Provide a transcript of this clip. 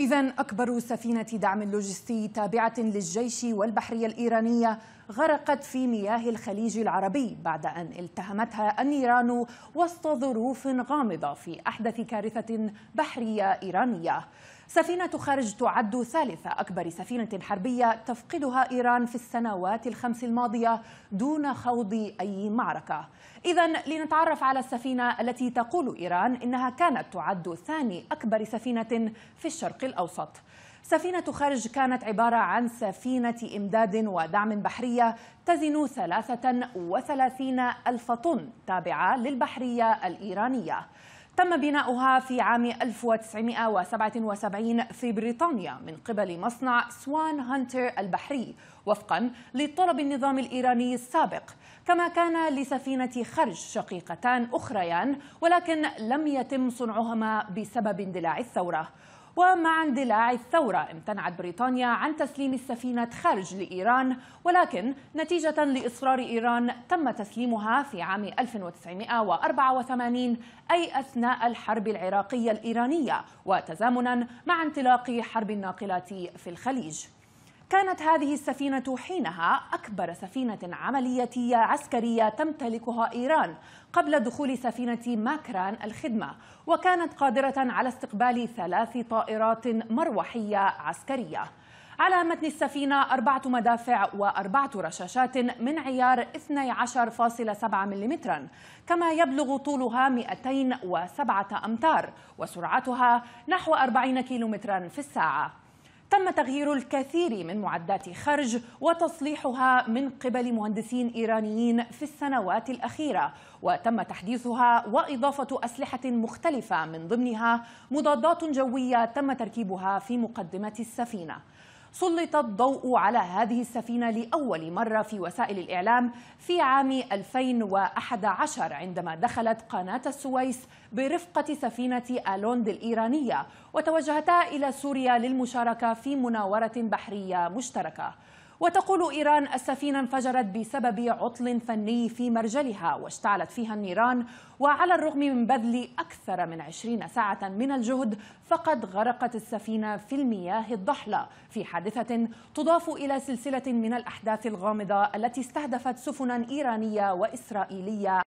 إذا أكبر سفينة دعم لوجستي تابعة للجيش والبحرية الإيرانية غرقت في مياه الخليج العربي بعد أن التهمتها النيران وسط ظروف غامضة في أحدث كارثة بحرية إيرانية. سفينة خارج تعد ثالث أكبر سفينة حربية تفقدها إيران في السنوات الخمس الماضية دون خوض أي معركة إذا لنتعرف على السفينة التي تقول إيران إنها كانت تعد ثاني أكبر سفينة في الشرق الأوسط سفينة خارج كانت عبارة عن سفينة إمداد ودعم بحرية تزن 33 ألف طن تابعة للبحرية الإيرانية تم بناؤها في عام 1977 في بريطانيا من قبل مصنع سوان هانتر البحري وفقا لطلب النظام الإيراني السابق كما كان لسفينة خرج شقيقتان أخريان ولكن لم يتم صنعهما بسبب اندلاع الثورة ومع اندلاع الثورة امتنعت بريطانيا عن تسليم السفينة خارج لإيران ولكن نتيجة لإصرار إيران تم تسليمها في عام 1984 أي أثناء الحرب العراقية الإيرانية وتزامنا مع انطلاق حرب الناقلات في الخليج كانت هذه السفينة حينها أكبر سفينة عملية عسكرية تمتلكها إيران قبل دخول سفينة ماكران الخدمة وكانت قادرة على استقبال ثلاث طائرات مروحية عسكرية على متن السفينة أربعة مدافع وأربعة رشاشات من عيار 12.7 ملم كما يبلغ طولها 207 أمتار وسرعتها نحو 40 كيلومترا في الساعة تم تغيير الكثير من معدات خرج وتصليحها من قبل مهندسين إيرانيين في السنوات الأخيرة وتم تحديثها وإضافة أسلحة مختلفة من ضمنها مضادات جوية تم تركيبها في مقدمة السفينة سلط الضوء على هذه السفينة لأول مرة في وسائل الإعلام في عام 2011 عندما دخلت قناة السويس برفقة سفينة ألوند الإيرانية وتوجهتا إلى سوريا للمشاركة في مناورة بحرية مشتركة وتقول إيران السفينة انفجرت بسبب عطل فني في مرجلها واشتعلت فيها النيران وعلى الرغم من بذل أكثر من 20 ساعة من الجهد فقد غرقت السفينة في المياه الضحلة في حادثة تضاف إلى سلسلة من الأحداث الغامضة التي استهدفت سفنا إيرانية وإسرائيلية